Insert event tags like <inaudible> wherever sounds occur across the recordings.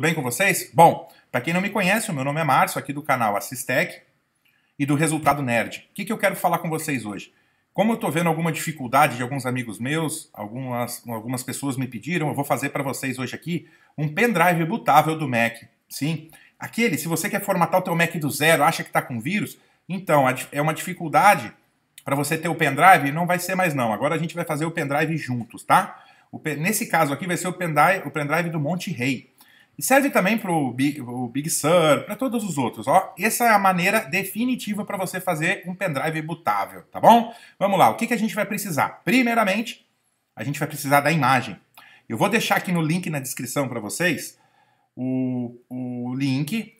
Tudo bem com vocês? Bom, para quem não me conhece, o meu nome é Márcio, aqui do canal Assistec e do Resultado Nerd. O que, que eu quero falar com vocês hoje? Como eu estou vendo alguma dificuldade de alguns amigos meus, algumas, algumas pessoas me pediram, eu vou fazer para vocês hoje aqui um pendrive bootável do Mac. Sim, aquele, se você quer formatar o teu Mac do zero, acha que está com vírus, então é uma dificuldade para você ter o pendrive, não vai ser mais não. Agora a gente vai fazer o pendrive juntos, tá? Nesse caso aqui vai ser o pendrive, o pendrive do Monte Rei. E serve também para o Big, Sur, para todos os outros. Ó, essa é a maneira definitiva para você fazer um pendrive bootável, tá bom? Vamos lá, o que, que a gente vai precisar? Primeiramente, a gente vai precisar da imagem. Eu vou deixar aqui no link na descrição para vocês o, o link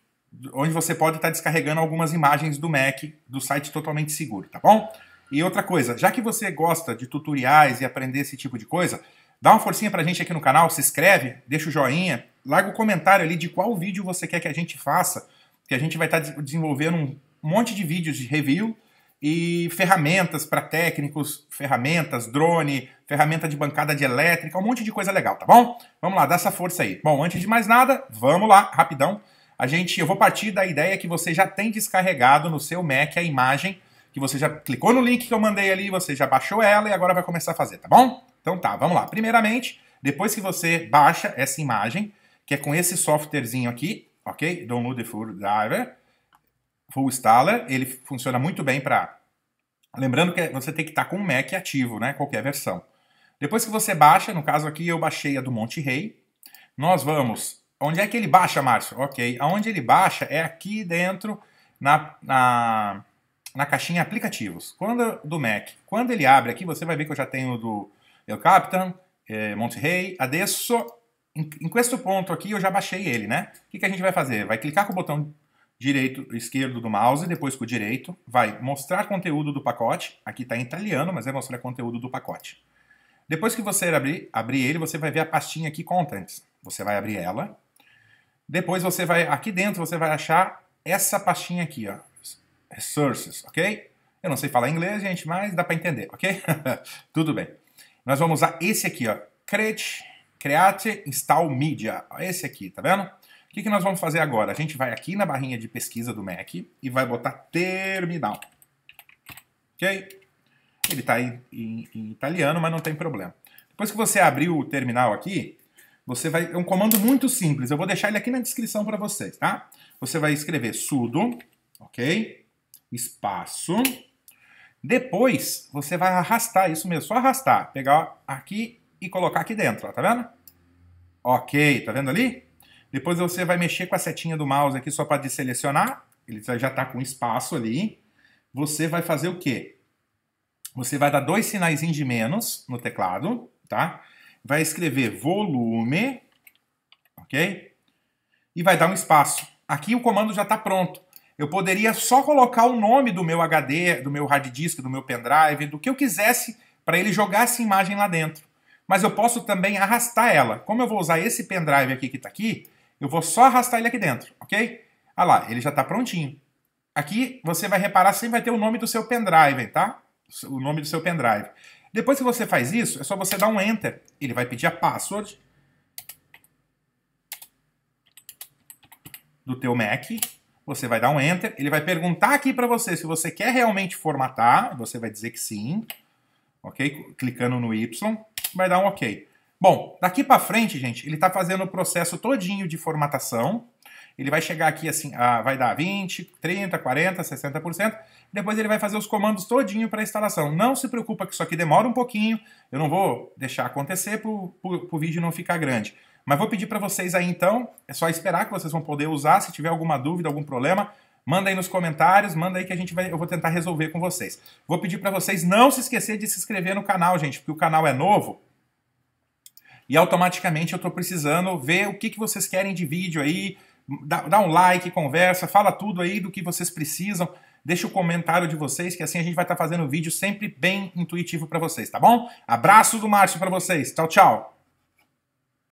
onde você pode estar tá descarregando algumas imagens do Mac, do site totalmente seguro, tá bom? E outra coisa, já que você gosta de tutoriais e aprender esse tipo de coisa, dá uma forcinha para a gente aqui no canal, se inscreve, deixa o joinha, larga o comentário ali de qual vídeo você quer que a gente faça, que a gente vai tá estar desenvolvendo um monte de vídeos de review e ferramentas para técnicos, ferramentas, drone, ferramenta de bancada de elétrica, um monte de coisa legal, tá bom? Vamos lá, dá essa força aí. Bom, antes de mais nada, vamos lá, rapidão. A gente, eu vou partir da ideia que você já tem descarregado no seu Mac a imagem, que você já clicou no link que eu mandei ali, você já baixou ela e agora vai começar a fazer, tá bom? Então tá, vamos lá. Primeiramente, depois que você baixa essa imagem, que é com esse softwarezinho aqui, ok? Download Full Driver, Full Installer, ele funciona muito bem para... Lembrando que você tem que estar tá com o Mac ativo, né? Qualquer versão. Depois que você baixa, no caso aqui eu baixei a do Monte Rei, nós vamos... Onde é que ele baixa, Márcio? Ok, aonde ele baixa é aqui dentro na, na, na caixinha aplicativos. Quando do Mac, quando ele abre aqui, você vai ver que eu já tenho do El Capitan, eh, Rey, Adesso em, em questo ponto aqui eu já baixei ele, né? O que, que a gente vai fazer? Vai clicar com o botão direito, esquerdo do mouse, depois com o direito, vai mostrar conteúdo do pacote. Aqui está em italiano, mas é mostrar conteúdo do pacote. Depois que você abrir, abrir ele, você vai ver a pastinha aqui Contents. Você vai abrir ela. Depois você vai, aqui dentro, você vai achar essa pastinha aqui, ó. Resources, ok? Eu não sei falar inglês, gente, mas dá para entender, ok? <laughs> Tudo bem. Nós vamos usar esse aqui, ó. Create Create Install Media. Esse aqui, tá vendo? O que, que nós vamos fazer agora? A gente vai aqui na barrinha de pesquisa do Mac e vai botar terminal. Ok? Ele está em, em, em italiano, mas não tem problema. Depois que você abrir o terminal aqui, você vai. É um comando muito simples. Eu vou deixar ele aqui na descrição para vocês, tá? Você vai escrever sudo, ok? Espaço. Depois, você vai arrastar isso mesmo, só arrastar. Pegar aqui e colocar aqui dentro, ó, tá vendo? Ok, tá vendo ali? Depois você vai mexer com a setinha do mouse aqui só para deselecionar, ele já está com espaço ali. Você vai fazer o quê? Você vai dar dois sinais de menos no teclado, tá? Vai escrever volume, ok? E vai dar um espaço. Aqui o comando já está pronto. Eu poderia só colocar o nome do meu HD, do meu hard disk, do meu pendrive, do que eu quisesse para ele jogar essa imagem lá dentro mas eu posso também arrastar ela. Como eu vou usar esse pendrive aqui que está aqui, eu vou só arrastar ele aqui dentro, ok? Olha ah lá, ele já está prontinho. Aqui você vai reparar, sempre vai ter o nome do seu pendrive, tá? O nome do seu pendrive. Depois que você faz isso, é só você dar um Enter. Ele vai pedir a password do teu Mac. Você vai dar um Enter. Ele vai perguntar aqui para você se você quer realmente formatar. Você vai dizer que sim. Ok? Clicando no Y vai dar um OK. Bom, daqui para frente, gente, ele está fazendo o processo todinho de formatação. Ele vai chegar aqui assim, ah, vai dar 20, 30, 40, 60%. Depois ele vai fazer os comandos todinho para instalação. Não se preocupa que isso aqui demora um pouquinho. Eu não vou deixar acontecer para o vídeo não ficar grande. Mas vou pedir para vocês aí então, é só esperar que vocês vão poder usar. Se tiver alguma dúvida, algum problema, manda aí nos comentários, manda aí que a gente vai, eu vou tentar resolver com vocês. Vou pedir para vocês não se esquecer de se inscrever no canal, gente, porque o canal é novo e automaticamente eu estou precisando ver o que, que vocês querem de vídeo aí, dá, dá, um like, conversa, fala tudo aí do que vocês precisam, deixa o comentário de vocês, que assim a gente vai estar tá fazendo o vídeo sempre bem intuitivo para vocês, tá bom? Abraço do Márcio para vocês, tchau, tchau!